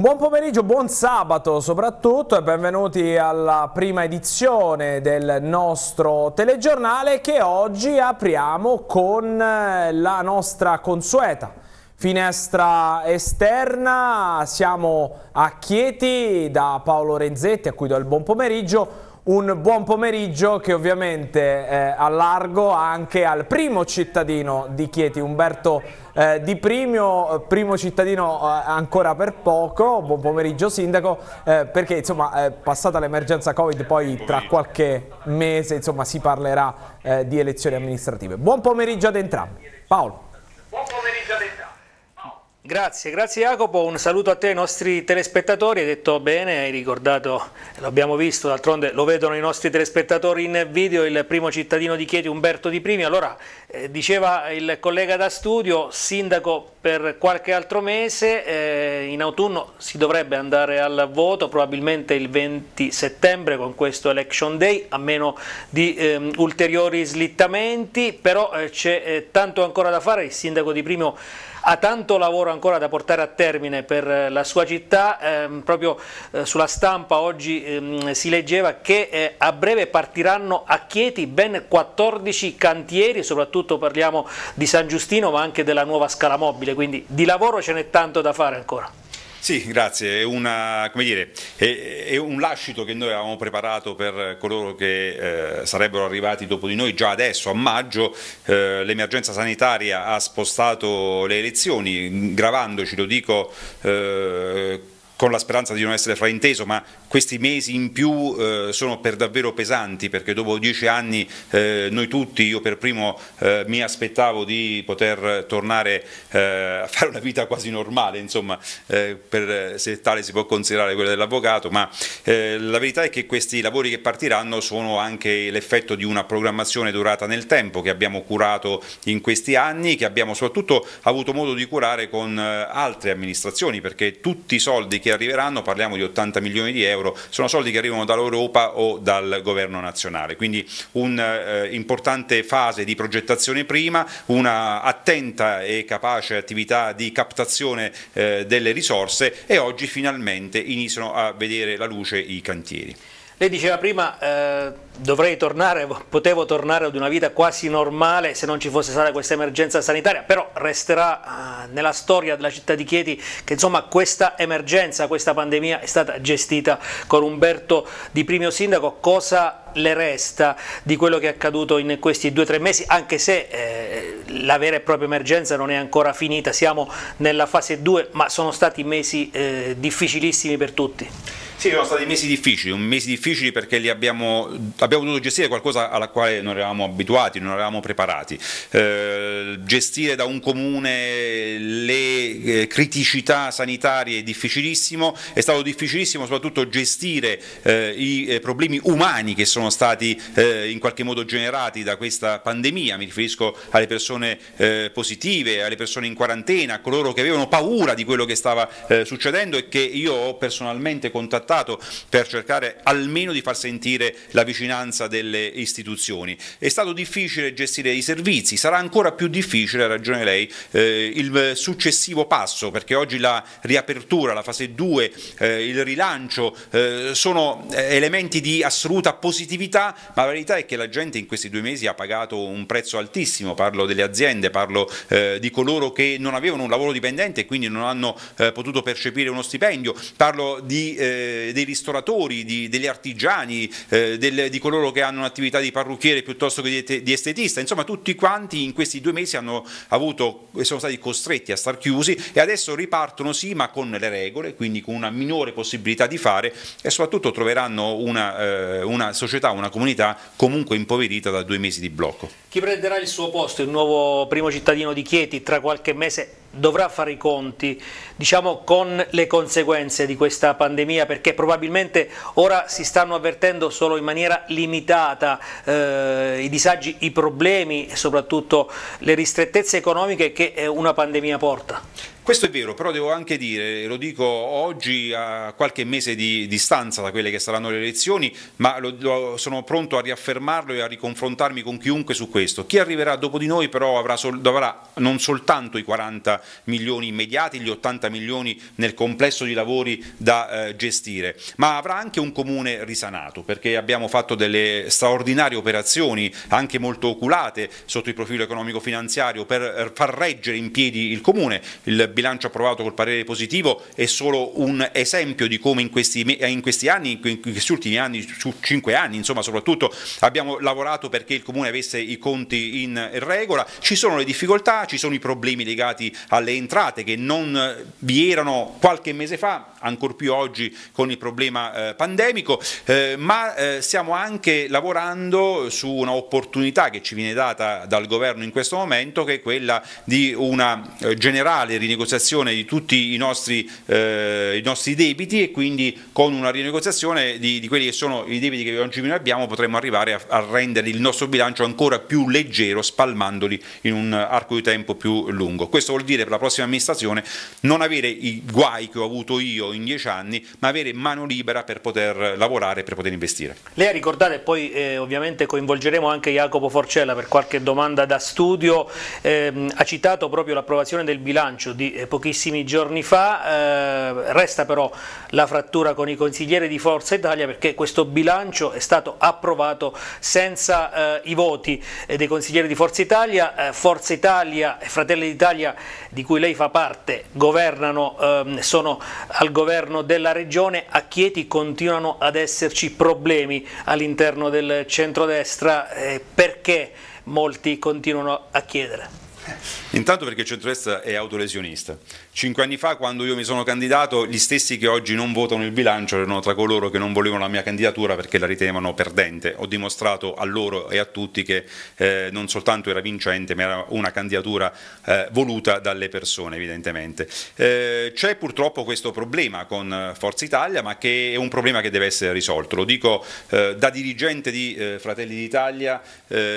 Un buon pomeriggio, buon sabato soprattutto e benvenuti alla prima edizione del nostro telegiornale che oggi apriamo con eh, la nostra consueta finestra esterna. Siamo a Chieti da Paolo Renzetti a cui do il buon pomeriggio un buon pomeriggio che ovviamente eh, allargo anche al primo cittadino di Chieti, Umberto eh, Di Primio, primo cittadino eh, ancora per poco, buon pomeriggio sindaco, eh, perché insomma eh, passata l'emergenza Covid poi tra qualche mese insomma, si parlerà eh, di elezioni amministrative. Buon pomeriggio ad entrambi. Paolo. Buon pomeriggio ad entrambi. Grazie, grazie Jacopo, un saluto a te, e ai nostri telespettatori, hai detto bene, hai ricordato, l'abbiamo visto, d'altronde lo vedono i nostri telespettatori in video, il primo cittadino di Chieti Umberto Di Primi, allora eh, diceva il collega da studio, sindaco per qualche altro mese, eh, in autunno si dovrebbe andare al voto, probabilmente il 20 settembre con questo election day, a meno di eh, ulteriori slittamenti, però eh, c'è eh, tanto ancora da fare, il sindaco Di Primo ha tanto lavoro ancora da portare a termine per eh, la sua città, ehm, proprio eh, sulla stampa oggi ehm, si leggeva che eh, a breve partiranno a Chieti ben 14 cantieri, soprattutto parliamo di San Giustino ma anche della nuova scala mobile, quindi di lavoro ce n'è tanto da fare ancora. Sì, grazie. È, una, dire, è, è, un lascito che noi avevamo preparato per coloro che eh, sarebbero arrivati dopo di noi già adesso, a maggio. Eh, L'emergenza sanitaria ha spostato le elezioni, gravandoci, lo dico. Eh, con la speranza di non essere frainteso, ma questi mesi in più eh, sono per davvero pesanti perché dopo dieci anni eh, noi tutti, io per primo, eh, mi aspettavo di poter tornare eh, a fare una vita quasi normale, insomma, eh, per, eh, se tale si può considerare quella dell'avvocato, ma la verità è che questi lavori che partiranno sono anche l'effetto di una programmazione durata nel tempo che abbiamo curato in questi anni, che abbiamo soprattutto avuto modo di curare con altre amministrazioni perché tutti i soldi che che arriveranno, parliamo di 80 milioni di euro, sono soldi che arrivano dall'Europa o dal governo nazionale, quindi un'importante eh, fase di progettazione prima, una attenta e capace attività di captazione eh, delle risorse e oggi finalmente iniziano a vedere la luce i cantieri. Lei diceva prima eh, dovrei tornare, potevo tornare ad una vita quasi normale se non ci fosse stata questa emergenza sanitaria, però resterà eh, nella storia della città di Chieti che insomma questa emergenza, questa pandemia è stata gestita con Umberto Di Primio Sindaco, cosa le resta di quello che è accaduto in questi due o tre mesi, anche se eh, la vera e propria emergenza non è ancora finita, siamo nella fase 2 ma sono stati mesi eh, difficilissimi per tutti? Sì, sono stati mesi difficili, mesi difficili perché abbiamo, abbiamo, dovuto gestire qualcosa alla quale non eravamo abituati, non eravamo preparati. Eh, gestire da un comune le eh, criticità sanitarie è difficilissimo, è stato difficilissimo soprattutto gestire eh, i eh, problemi umani che sono stati eh, in qualche modo generati da questa pandemia, mi riferisco alle persone eh, positive, alle persone in quarantena, a coloro che avevano paura di quello che stava succedendo e che io ho personalmente contattato trattato per cercare almeno di far sentire la vicinanza delle istituzioni. È stato difficile gestire i servizi, sarà ancora più difficile, ha ragione lei, eh, il successivo passo perché oggi la riapertura, la fase 2, eh, il rilancio eh, sono eh, elementi di assoluta positività, ma la verità è che la gente in questi due mesi ha pagato un prezzo altissimo, parlo delle aziende, parlo eh, di coloro che non avevano un lavoro dipendente e quindi non hanno eh, potuto percepire uno stipendio, parlo di eh, dei ristoratori, di, degli artigiani, eh, del, di coloro che hanno un'attività di parrucchiere piuttosto che di, di, estetista, insomma tutti quanti in questi due mesi hanno avuto, sono stati costretti a star chiusi e adesso ripartono sì ma con le regole, quindi con una minore possibilità di fare e soprattutto troveranno una, eh, una società, una comunità comunque impoverita da due mesi di blocco. Chi prenderà il suo posto, il nuovo primo cittadino di Chieti, tra qualche mese dovrà fare i conti diciamo, con le conseguenze di questa pandemia perché probabilmente ora si stanno avvertendo solo in maniera limitata eh, i disagi, i problemi e soprattutto le ristrettezze economiche che eh, una pandemia porta. Questo è vero, però devo anche dire, lo dico oggi a qualche mese di distanza da quelle che saranno le elezioni, ma lo, lo, sono pronto a riaffermarlo e a riconfrontarmi con chiunque su questo. Chi arriverà dopo di noi però avrà, sol, avrà non soltanto i 40 milioni immediati, gli 80 milioni nel complesso di lavori da eh, gestire, ma avrà anche un comune risanato, perché abbiamo fatto delle straordinarie operazioni, anche molto oculate, sotto il profilo economico-finanziario, per eh, far reggere in piedi il comune. Il bilancio approvato col parere positivo è solo un esempio di come in questi, in questi anni, in questi ultimi anni, su cinque anni insomma soprattutto, abbiamo lavorato perché il Comune avesse i conti in regola, ci sono le difficoltà, ci sono i problemi legati alle entrate che non eh, vi erano qualche mese fa, ancor più oggi con il problema eh, pandemico, eh, ma eh, stiamo anche lavorando su un'opportunità che ci viene data dal governo in questo momento che è quella di una eh, generale rinegoziazione rinegoziazione di tutti i nostri, eh, i nostri debiti e quindi con una rinegoziazione di, di, quelli che sono i debiti che oggi noi abbiamo potremmo arrivare a, a rendere il nostro bilancio ancora più leggero spalmandoli in un arco di tempo più lungo. Questo vuol dire per la prossima amministrazione non avere i guai che ho avuto io in dieci anni ma avere mano libera per poter lavorare, per poter investire. Lei ha ricordato e poi eh, ovviamente coinvolgeremo anche Jacopo Forcella per qualche domanda da studio, eh, ha citato proprio l'approvazione del bilancio di eh, pochissimi giorni fa, eh, resta però la frattura con i consiglieri di Forza Italia perché questo bilancio è stato approvato senza eh, i voti dei consiglieri di Forza Italia, Forza Italia e Fratelli d'Italia di cui lei fa parte governano, ehm, sono al governo della regione, a Chieti continuano ad esserci problemi all'interno del centrodestra, perché molti continuano a chiedere? Intanto perché il centrodestra è autolesionista. Cinque anni fa, quando io mi sono candidato, gli stessi che oggi non votano il bilancio erano tra coloro che non volevano la mia candidatura perché la ritenevano perdente. Ho dimostrato a loro e a tutti che eh, non soltanto era vincente, ma era una candidatura eh, voluta dalle persone, evidentemente. Eh, c'è purtroppo questo problema con eh, Forza Italia, ma che è un problema che deve essere risolto. Lo dico eh, da dirigente di eh, Fratelli d'Italia,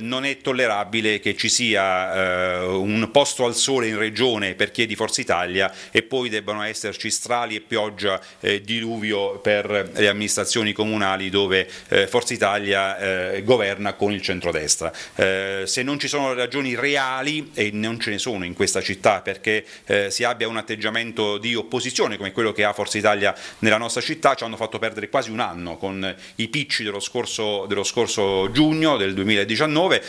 non è tollerabile che ci sia un posto al sole in regione per chi è di Forza Italia e poi debbano esserci strali e pioggia, eh, diluvio per eh, le amministrazioni comunali dove eh, Forza Italia eh, governa con il centrodestra. Eh, se non ci sono ragioni reali, e non ce ne sono in questa città perché eh, si abbia un atteggiamento di opposizione come quello che ha Forza Italia nella nostra città, ci hanno fatto perdere quasi un anno con i picci dello scorso, dello scorso giugno del 2019,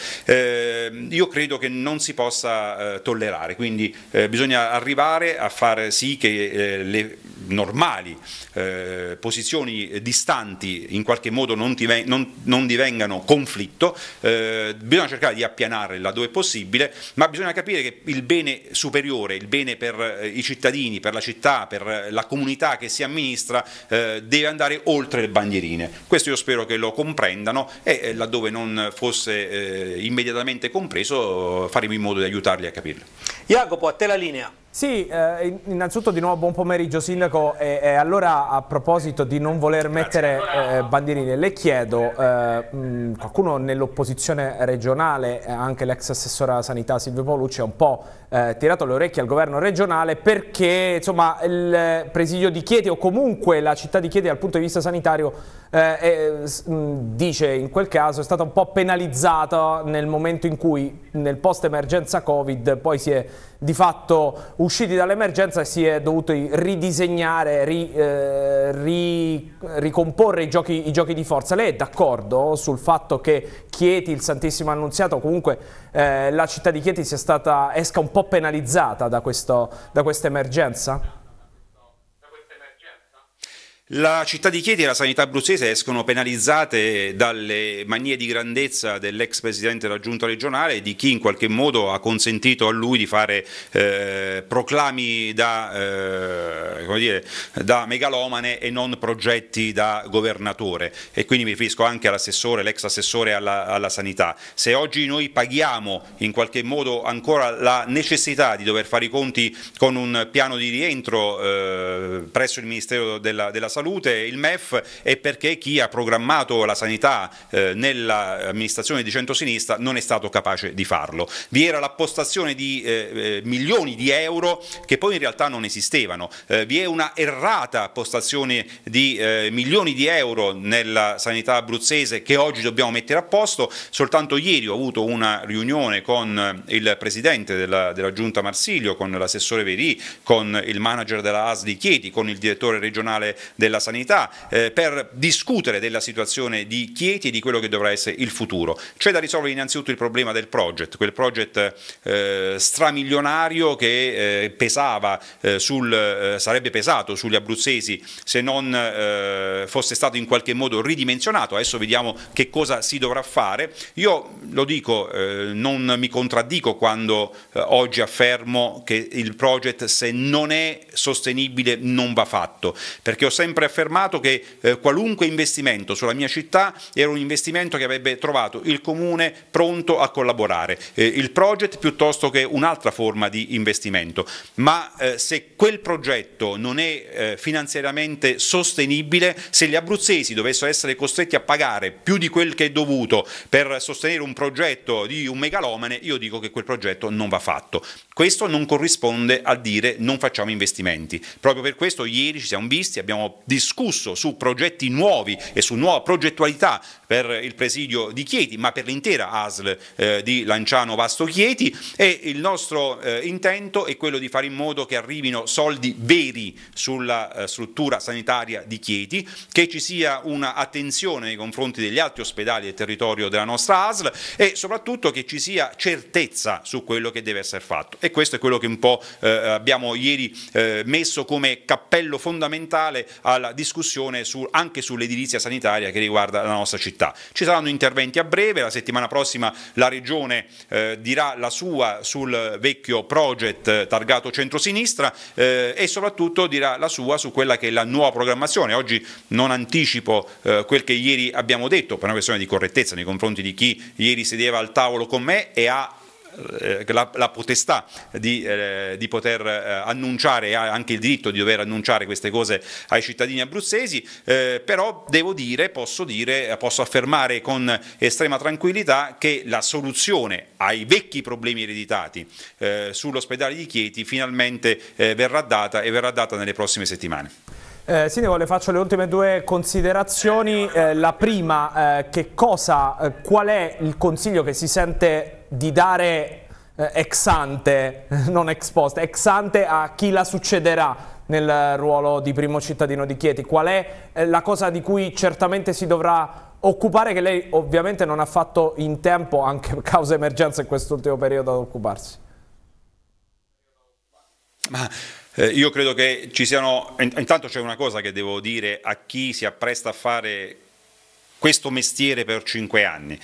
io credo che non si possa tollerare, quindi eh, bisogna arrivare a far sì che eh, le normali, eh, posizioni distanti in qualche modo non, ti, non, non divengano conflitto, eh, bisogna cercare di appianare laddove è possibile, ma bisogna capire che il bene superiore, il bene per eh, i cittadini, per la città, per la comunità che si amministra, eh, deve andare oltre le bandierine. Questo io spero che lo comprendano e eh, laddove non fosse eh, immediatamente compreso faremo in modo di aiutarli a capirlo. Jacopo, a te la linea. Sì, eh, innanzitutto di nuovo buon pomeriggio Sindaco e, e allora a proposito di non voler mettere eh, bandierine le chiedo, eh, mh, mm, qualcuno nell'opposizione regionale, eh, anche l'ex assessore alla sanità Silvio Paolucci è un po' eh, tirato le orecchie al governo regionale perché insomma, il presidio di Chieti o comunque la città di Chieti dal punto di vista sanitario eh, è, dice in quel caso è stata un po' penalizzata nel momento in cui nel post emergenza Covid poi si è di fatto usciti dall'emergenza e si è dovuto ridisegnare, ri, eh, ri, ricomporre i giochi, i giochi, di forza. Lei è d'accordo sul fatto che Chieti, il Santissimo Annunziato, comunque eh, la città di Chieti sia stata, esca un po' penalizzata da, questo, da questa emergenza? La città di Chieti e la sanità abruzzese escono penalizzate dalle manie di grandezza dell'ex presidente della giunta regionale, e di chi in qualche modo ha consentito a lui di fare eh, proclami da, eh, dire, da, megalomane e non progetti da governatore. E quindi mi riferisco anche all'assessore, l'ex assessore alla, alla sanità. Se oggi noi paghiamo in qualche modo ancora la necessità di dover fare i conti con un piano di rientro eh, presso il Ministero della, della salute, il MEF, è perché chi ha programmato la sanità eh, nell'amministrazione di centrosinistra non è stato capace di farlo. Vi era l'appostazione di eh, eh milioni di euro che poi in realtà non esistevano, eh, vi è una errata appostazione di eh, milioni di euro nella sanità abruzzese che oggi dobbiamo mettere a posto, soltanto ieri ho avuto una riunione con eh, il presidente della, della giunta Marsiglio, con l'assessore Verì, con il manager della ASL Chieti, con il direttore regionale del della sanità, eh, per discutere della situazione di Chieti e di quello che dovrà essere il futuro. C'è da risolvere innanzitutto il problema del project, quel project eh, stramilionario che eh, pesava, eh, sul, eh, sarebbe pesato sugli abruzzesi se non eh, fosse stato in qualche modo ridimensionato. Adesso vediamo che cosa si dovrà fare. Io lo dico, non mi contraddico quando oggi affermo che il project se non è sostenibile non va fatto, perché ho sempre sempre affermato che eh, qualunque investimento sulla mia città era un investimento che avrebbe trovato il comune pronto a collaborare, eh, il project piuttosto che un'altra forma di investimento, ma eh, se quel progetto non è eh, finanziariamente sostenibile, se gli abruzzesi dovessero essere costretti a pagare più di quel che è dovuto per sostenere un progetto di un megalomane, io dico che quel progetto non va fatto. Questo non corrisponde a dire non facciamo investimenti. Proprio per questo ieri ci siamo visti, abbiamo discusso su progetti nuovi e su nuova progettualità per il presidio di Chieti, ma per l'intera ASL eh, di Lanciano Vasto Chieti e il nostro eh, intento è quello di fare in modo che arrivino soldi veri sulla eh, struttura sanitaria di Chieti, che ci sia un'attenzione nei confronti degli altri ospedali del territorio della nostra ASL e soprattutto che ci sia certezza su quello che deve essere fatto. E questo è quello che un po' eh, abbiamo ieri eh, messo come cappello fondamentale alla discussione su, anche sull'edilizia sanitaria che riguarda la nostra città città. Ci saranno interventi a breve, la settimana prossima la Regione eh, dirà la sua sul vecchio project eh, targato centrosinistra eh, e soprattutto dirà la sua su quella che è la nuova programmazione. Oggi non anticipo eh, quel che ieri abbiamo detto per una questione di correttezza nei confronti di chi ieri sedeva al tavolo con me e ha eh, eh, la, la potestà di, eh, di poter eh, annunciare, anche il diritto di dover annunciare queste cose ai cittadini abruzzesi, eh, però devo dire, posso dire, eh, posso affermare con estrema tranquillità che la soluzione ai vecchi problemi ereditati sull'ospedale di Chieti finalmente verrà data e verrà data nelle prossime settimane. Eh, Sindaco, le faccio le ultime due considerazioni. Eh, la prima, eh, cosa, eh, qual è il consiglio che si sente di dare eh, ex ante, non ex post, ex ante a chi la succederà nel ruolo di primo cittadino di Chieti. Qual è eh, la cosa di cui certamente si dovrà occupare che lei ovviamente non ha fatto in tempo, anche per causa emergenza in quest'ultimo periodo, ad occuparsi? Ma eh, io credo che ci siano, intanto c'è una cosa che devo dire a chi si appresta a fare questo mestiere per cinque anni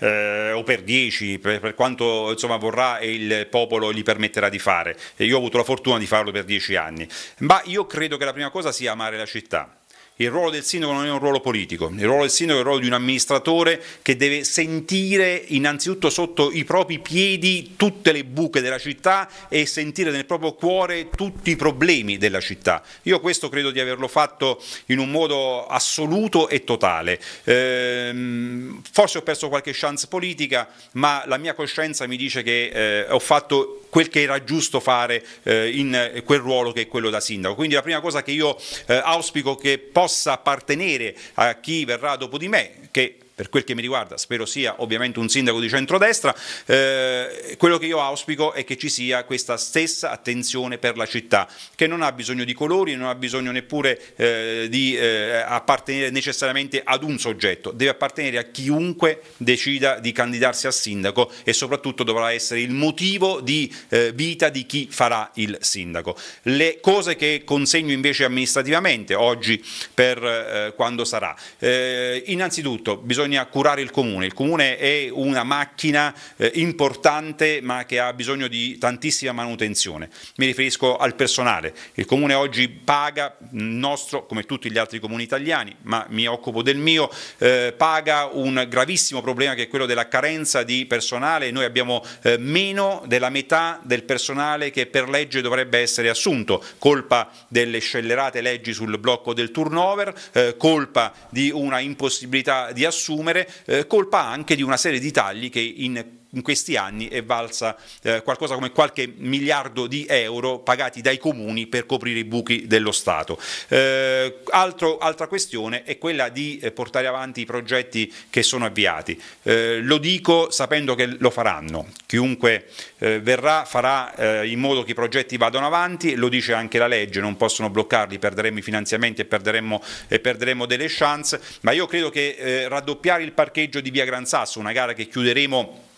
eh, o per dieci, per, per quanto insomma, vorrà e il popolo gli permetterà di fare. io ho avuto la fortuna di farlo per dieci anni, ma io credo che la prima cosa sia amare la città. Il ruolo del sindaco non è un ruolo politico, il ruolo del sindaco è il ruolo di un amministratore che deve sentire innanzitutto sotto i propri piedi tutte le buche della città e sentire nel proprio cuore tutti i problemi della città. Io questo credo di averlo fatto in un modo assoluto e totale. Ehm, forse ho perso qualche chance politica, ma la mia coscienza mi dice che eh, ho fatto quel che era giusto fare eh, in quel ruolo che è quello da sindaco. Quindi la prima cosa che io eh, auspico che possa possa appartenere a chi verrà dopo di me, che per quel che mi riguarda spero sia ovviamente un sindaco di centrodestra, eh, quello che io auspico è che ci sia questa stessa attenzione per la città, che non ha bisogno di colori, non ha bisogno neppure eh, di eh, appartenere necessariamente ad un soggetto, deve appartenere a chiunque decida di candidarsi a sindaco e soprattutto dovrà essere il motivo di eh, vita di chi farà il sindaco. Le cose che consegno invece amministrativamente oggi per eh, quando sarà, eh, innanzitutto bisogna bisogna curare il comune, il comune è una macchina eh, importante ma che ha bisogno di tantissima manutenzione, mi riferisco al personale, il comune oggi paga, nostro come tutti gli altri comuni italiani, ma mi occupo del mio, eh, paga un gravissimo problema che è quello della carenza di personale, noi abbiamo eh, meno della metà del personale che per legge dovrebbe essere assunto, colpa delle scellerate leggi sul blocco del turnover, eh, colpa di una impossibilità di assumere, assumere, eh, colpa anche di una serie di tagli che in in questi anni è valsa eh, qualcosa come qualche miliardo di euro pagati dai comuni per coprire i buchi dello Stato. Eh, altro, altra questione è quella di eh, portare avanti i progetti che sono avviati. Eh, lo dico sapendo che lo faranno, chiunque eh, verrà farà eh, in modo che i progetti vadano avanti, lo dice anche la legge, non possono bloccarli, perderemo i finanziamenti e perderemo, e perderemo delle chance, ma io credo che raddoppiare il parcheggio di Via Gran Sasso, una gara che chiuderemo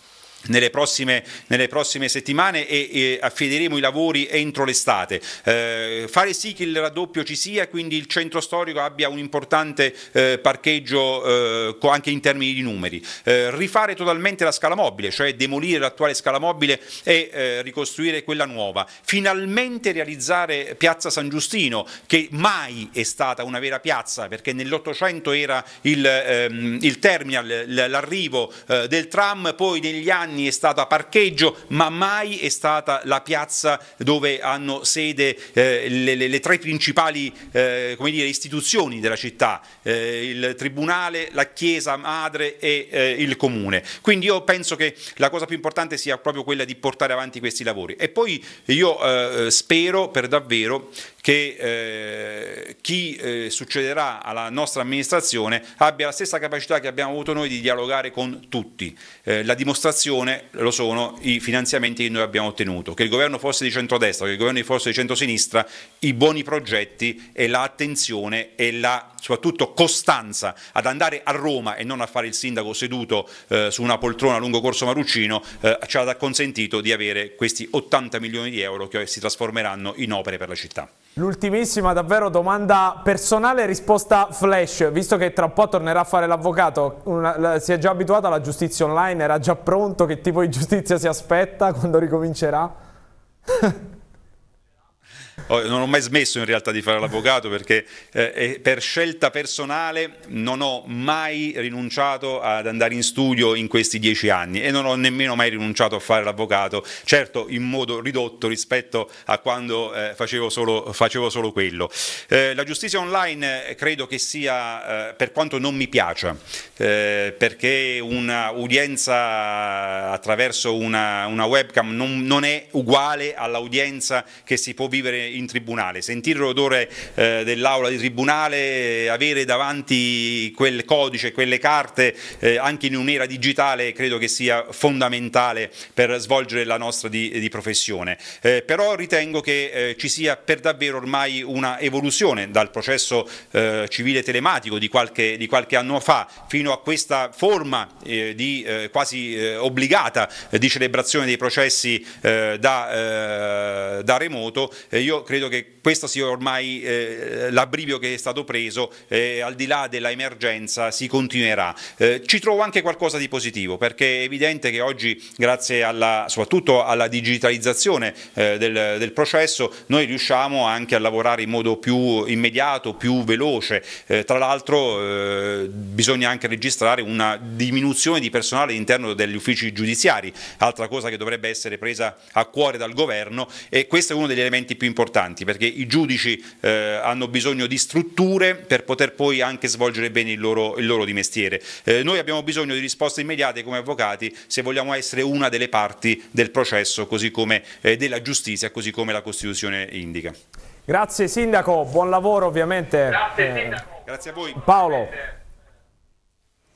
nelle prossime, nelle prossime, settimane e, e, affideremo i lavori entro l'estate. Eh, fare sì che il raddoppio ci sia, quindi il centro storico abbia un importante eh, parcheggio eh, anche in termini di numeri. Eh, rifare totalmente la scala mobile, cioè demolire l'attuale scala mobile e eh, ricostruire quella nuova. Finalmente realizzare Piazza San Giustino, che mai è stata una vera piazza, perché nell'Ottocento era il, ehm, il terminal, l'arrivo eh, del tram, poi negli anni anni è stata parcheggio, ma mai è stata la piazza dove hanno sede eh, le, le, le, tre principali eh, dire, istituzioni della città, eh, il tribunale, la chiesa madre e eh, il comune. Quindi io penso che la cosa più importante sia proprio quella di portare avanti questi lavori. E poi io eh, spero per davvero che eh, chi eh, succederà alla nostra amministrazione abbia la stessa capacità che abbiamo avuto noi di dialogare con tutti. Eh, la dimostrazione lo sono i finanziamenti che noi abbiamo ottenuto, che il governo fosse di centrodestra, che il governo fosse di centrosinistra, i buoni progetti e l'attenzione e la soprattutto costanza ad andare a Roma e non a fare il sindaco seduto eh, su una poltrona lungo Corso Maruccino eh, ci ha consentito di avere questi 80 milioni di euro che si trasformeranno in opere per la città. L'ultimissima davvero domanda personale, risposta flash, visto che tra un po' tornerà a fare l'avvocato, si è già abituato alla giustizia online, era già pronto, che tipo di giustizia si aspetta quando ricomincerà? non ho mai smesso in realtà di fare l'avvocato perché eh, eh, per scelta personale non ho mai rinunciato ad andare in studio in questi dieci anni e non ho nemmeno mai rinunciato a fare l'avvocato, certo in modo ridotto rispetto a quando eh, facevo, solo, facevo, solo, quello. Eh, la giustizia online eh, credo che sia, eh, per quanto non mi piaccia, perché un'udienza attraverso una, una webcam non, non è uguale all'udienza che si può vivere in tribunale, sentire l'odore eh, dell'aula di tribunale, eh, avere davanti quel codice, quelle carte, eh, anche in un'era digitale, credo che sia fondamentale per svolgere la nostra di, di professione. Eh, però ritengo che eh, ci sia per davvero ormai una evoluzione dal processo eh, civile telematico di qualche, di qualche, anno fa fino a questa forma di, quasi obbligata di celebrazione dei processi da, da, remoto. io io credo che questo sia ormai eh, l'abbrivio che è stato preso, eh, al di là della emergenza si continuerà. Eh, ci trovo anche qualcosa di positivo perché è evidente che oggi grazie alla, soprattutto alla digitalizzazione eh, del, del, processo noi riusciamo anche a lavorare in modo più immediato, più veloce, eh, tra l'altro eh, bisogna anche registrare una diminuzione di personale all'interno degli uffici giudiziari, altra cosa che dovrebbe essere presa a cuore dal governo e questo è uno degli elementi più importanti importanti perché i giudici eh, hanno bisogno di strutture per poter poi anche svolgere bene il loro, il loro di mestiere. Eh, noi abbiamo bisogno di risposte immediate come avvocati se vogliamo essere una delle parti del processo così come eh, della giustizia così come la Costituzione indica. Grazie Sindaco, buon lavoro ovviamente. Grazie eh, Sindaco. Grazie a voi. Paolo.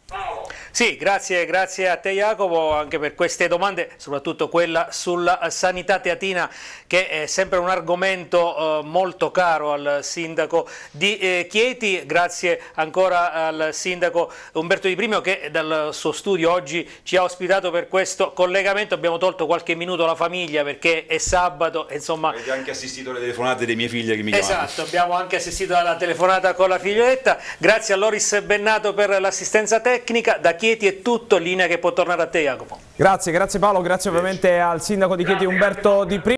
Paolo. Sì, grazie, grazie a te Jacopo anche per queste domande, soprattutto quella sulla sanità teatina che è sempre un argomento eh, molto caro al sindaco di eh, Chieti, grazie ancora al sindaco Umberto Di Primio che dal suo studio oggi ci ha ospitato per questo collegamento, abbiamo tolto qualche minuto alla famiglia perché è sabato, insomma... Avete anche assistito alle telefonate dei miei figli che mi chiamano. Esatto, abbiamo anche assistito alla telefonata con la figlioletta, grazie a Loris Bennato per l'assistenza tecnica, da Chieti Chieti è tutto, linea che può tornare a te Jacopo. Grazie, grazie Paolo, grazie ovviamente al sindaco di Chieti Umberto Di Prima.